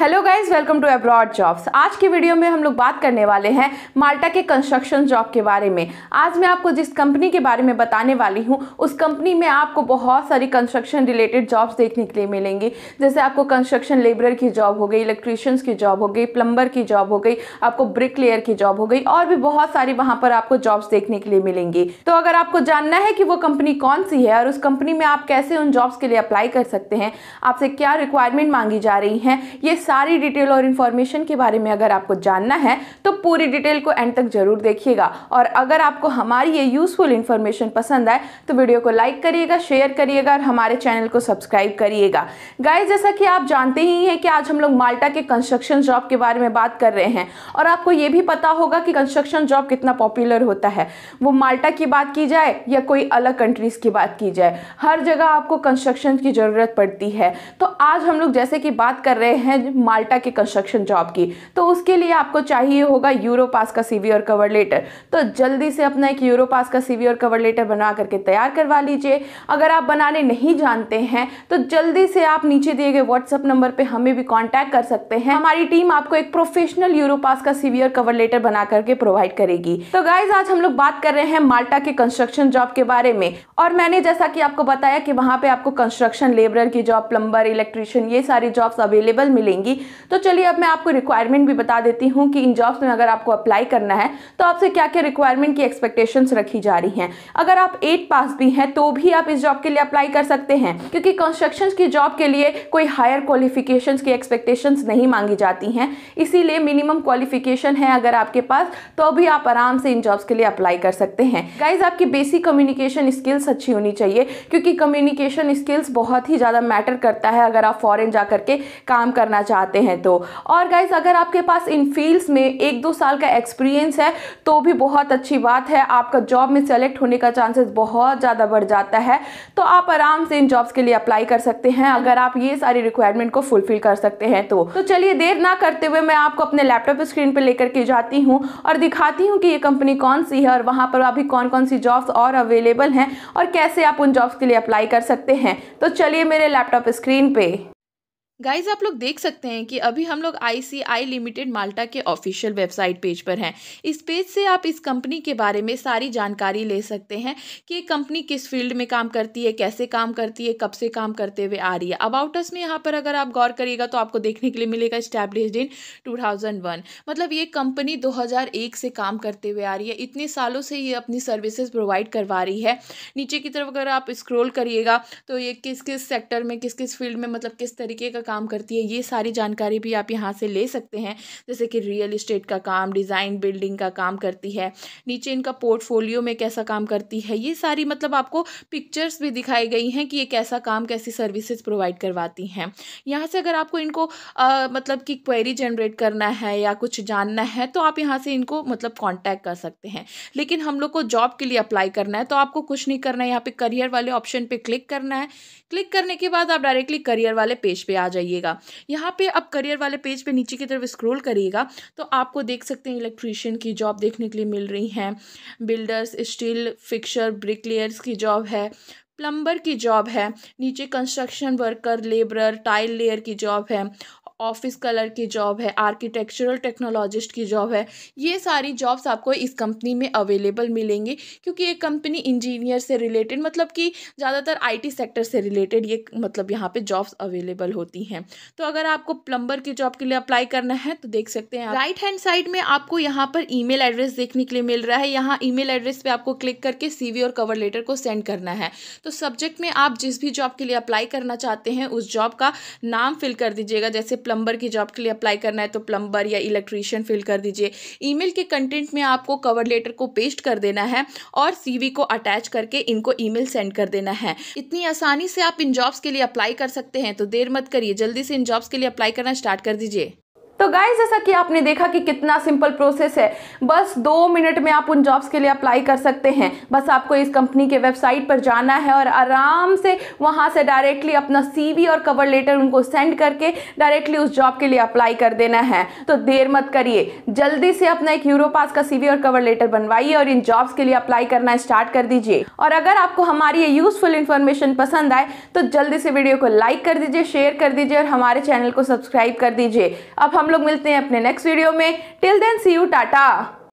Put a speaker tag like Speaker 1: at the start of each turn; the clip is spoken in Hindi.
Speaker 1: hello guys welcome to abroad jobs आज की वीडियो में हम लोग बात करने वाले हैं माल्टा के कंस्ट्रक्शन जॉब के बारे में आज मैं आपको जिस कंपनी के बारे में बताने वाली हूँ उस कंपनी में आपको बहुत सारी कंस्ट्रक्शन रिलेटेड जॉब्स देखने के लिए मिलेंगी जैसे आपको कंस्ट्रक्शन लेबरर की जॉब हो गई इलेक्ट्रीशियंस की जॉब हो गई प्लम्बर की जॉब हो गई आपको ब्रिक लेयर की जॉब हो गई और भी बहुत सारी वहाँ पर आपको जॉब्स देखने के लिए मिलेंगी तो अगर आपको जानना है कि वो कंपनी कौन सी है और उस कंपनी में आप कैसे उन जॉब्स के लिए अप्लाई कर सकते हैं आपसे क्या रिक्वायरमेंट मांगी जा रही है ये सारी डिटेल और इन्फॉर्मेशन के बारे में अगर आपको जानना है तो पूरी डिटेल को एंड तक जरूर देखिएगा और अगर आपको हमारी ये यूज़फुल इन्फॉर्मेशन पसंद आए तो वीडियो को लाइक करिएगा शेयर करिएगा और हमारे चैनल को सब्सक्राइब करिएगा गाइज जैसा कि आप जानते ही हैं कि आज हम लोग माल्टा के कंस्ट्रक्शन जॉब के बारे में बात कर रहे हैं और आपको ये भी पता होगा कि कंस्ट्रक्शन जॉब कितना पॉपुलर होता है वो माल्टा की बात की जाए या कोई अलग कंट्रीज़ की बात की जाए हर जगह आपको कंस्ट्रक्शन की ज़रूरत पड़ती है तो आज हम लोग जैसे कि बात कर रहे हैं माल्टा के कंस्ट्रक्शन जॉब की तो उसके लिए आपको चाहिए होगा यूरो पास का सीवी और कवर लेटर तो जल्दी से अपना एक यूरो पास का सीवी और कवर लेटर बना करके तैयार करवा लीजिए अगर आप बनाने नहीं जानते हैं तो जल्दी से आप नीचे दिए गए व्हाट्सअप नंबर पर हमें भी कॉन्टैक्ट कर सकते हैं हमारी टीम आपको एक प्रोफेशनल यूरो पास का सीवी और कवर लेटर बना करके प्रोवाइड करेगी तो गाइज आज हम लोग बात कर रहे हैं माल्टा के कंस्ट्रक्शन जॉब के बारे में और मैंने जैसा कि आपको बताया कि वहां पे आपको कंस्ट्रक्शन लेबर की जॉब प्लम्बर इलेक्ट्रिशियन ये सारी जॉब्स अवेलेबल मिलेंगी जाएंगी तो चलिए अब मैं आपको रिक्वायरमेंट भी बता देती हूँ कि इन जॉब्स में अगर आपको अप्लाई करना है तो आपसे क्या क्या रिक्वायरमेंट की एक्सपेक्टेशंस रखी जा रही हैं अगर आप एट पास भी हैं तो भी आप इस जॉब के लिए अप्लाई कर सकते हैं क्योंकि कंस्ट्रक्शन की जॉब के लिए कोई हायर क्वालिफिकेशन की एक्सपेक्टेशंस नहीं मांगी जाती हैं इसीलिए मिनिमम क्वालिफिकेशन है अगर आपके पास तो भी आप आराम से इन जॉब्स के लिए अप्लाई कर सकते हैं गाइज आपकी बेसिक कम्युनिकेशन स्किल्स अच्छी होनी चाहिए क्योंकि कम्युनिकेशन स्किल्स बहुत ही ज़्यादा मैटर करता है अगर आप फॉरेन जा करके काम करना चाहते हैं तो और गाइज अगर आपके पास इन फील्ड्स में एक दो साल का एक्सपीरियंस है तो भी बहुत अच्छी बात है आपका जॉब में सेलेक्ट होने का चांसेस बहुत ज़्यादा बढ़ जाता है तो आप आराम से इन जॉब्स के लिए अप्लाई कर सकते हैं अगर आप ये सारी रिक्वायरमेंट को फुलफिल कर सकते हैं तो, तो चलिए देर ना करते हुए मैं आपको अपने लैपटॉप स्क्रीन पर लेकर के जाती हूँ और दिखाती हूँ कि ये कंपनी कौन सी है और वहाँ पर अभी कौन कौन सी जॉब्स और अवेलेबल हैं और कैसे आप उन जॉब्स के लिए अप्लाई कर सकते हैं तो चलिए मेरे लैपटॉप स्क्रीन पर गाइज आप लोग देख सकते हैं कि अभी हम लोग आईसीआई लिमिटेड माल्टा के ऑफिशियल वेबसाइट पेज पर हैं इस पेज से आप इस कंपनी के बारे में सारी जानकारी ले सकते हैं कि कंपनी किस फील्ड में काम करती है कैसे काम करती है कब से काम करते हुए आ रही है अबाउट अस में यहाँ पर अगर आप गौर करिएगा तो आपको देखने के लिए मिलेगा इस्टेब्लिश्ड इन टू मतलब ये कंपनी दो से काम करते हुए आ रही है इतने सालों से ये अपनी सर्विसेज प्रोवाइड करवा रही है नीचे की तरफ अगर आप स्क्रोल करिएगा तो ये किस किस सेक्टर में किस किस फील्ड में मतलब किस तरीके का काम करती है ये सारी जानकारी भी आप यहाँ से ले सकते हैं जैसे कि रियल इस्टेट का काम डिज़ाइन बिल्डिंग का काम करती है नीचे इनका पोर्टफोलियो में कैसा काम करती है ये सारी मतलब आपको पिक्चर्स भी दिखाई गई हैं कि ये कैसा काम कैसी सर्विसेज प्रोवाइड करवाती हैं यहाँ से अगर आपको इनको आ, मतलब कि क्वेरी जनरेट करना है या कुछ जानना है तो आप यहाँ से इनको मतलब कॉन्टैक्ट कर सकते हैं लेकिन हम लोग को जॉब के लिए अप्लाई करना है तो आपको कुछ नहीं करना है यहाँ पर करियर वाले ऑप्शन पर क्लिक करना है क्लिक करने के बाद आप डायरेक्टली करियर वाले पेज पर आ जाइएगा यहाँ पे आप करियर वाले पेज पे नीचे की तरफ स्क्रॉल करिएगा तो आपको देख सकते हैं इलेक्ट्रीशियन की जॉब देखने के लिए मिल रही हैं बिल्डर्स स्टील फिक्सर ब्रिकलेयर्स की जॉब है प्लम्बर की जॉब है नीचे construction worker labourer tile layer की जॉब है ऑफिस कलर की जॉब है आर्किटेक्चरल टेक्नोलॉजिस्ट की जॉब है ये सारी जॉब्स आपको इस कंपनी में अवेलेबल मिलेंगी क्योंकि ये कंपनी इंजीनियर से रिलेटेड मतलब कि ज़्यादातर आईटी सेक्टर से रिलेटेड ये मतलब यहाँ पे जॉब्स अवेलेबल होती हैं तो अगर आपको प्लम्बर की जॉब के लिए अप्लाई करना है तो देख सकते हैं राइट हैंड साइड में आपको यहाँ पर ई एड्रेस देखने के लिए मिल रहा है यहाँ ई एड्रेस पर आपको क्लिक करके सी और कवर लेटर को सेंड करना है तो सब्जेक्ट में आप जिस भी जॉब के लिए अप्लाई करना चाहते हैं उस जॉब का नाम फिल कर दीजिएगा जैसे प्लम्बर की जॉब के लिए अप्लाई करना है तो प्लम्बर या इलेक्ट्रीशियन फिल कर दीजिए ईमेल के कंटेंट में आपको कवर लेटर को पेस्ट कर देना है और सीवी को अटैच करके इनको ईमेल सेंड कर देना है इतनी आसानी से आप इन जॉब्स के लिए अप्लाई कर सकते हैं तो देर मत करिए जल्दी से इन जॉब्स के लिए अप्लाई करना स्टार्ट कर दीजिए तो गाइज जैसा कि आपने देखा कि कितना सिंपल प्रोसेस है बस दो मिनट में आप उन जॉब्स के लिए अप्लाई कर सकते हैं बस आपको इस कंपनी के वेबसाइट पर जाना है और आराम से वहां से डायरेक्टली अपना सीवी और कवर लेटर उनको सेंड करके डायरेक्टली उस जॉब के लिए अप्लाई कर देना है तो देर मत करिए जल्दी से अपना एक यूरो पास का सीवी और कवर लेटर बनवाइए और इन जॉब्स के लिए अप्लाई करना स्टार्ट कर दीजिए और अगर आपको हमारी ये यूजफुल इन्फॉर्मेशन पसंद आए तो जल्दी से वीडियो को लाइक कर दीजिए शेयर कर दीजिए और हमारे चैनल को सब्सक्राइब कर दीजिए अब हम लोग मिलते हैं अपने नेक्स्ट वीडियो में till then see you Tata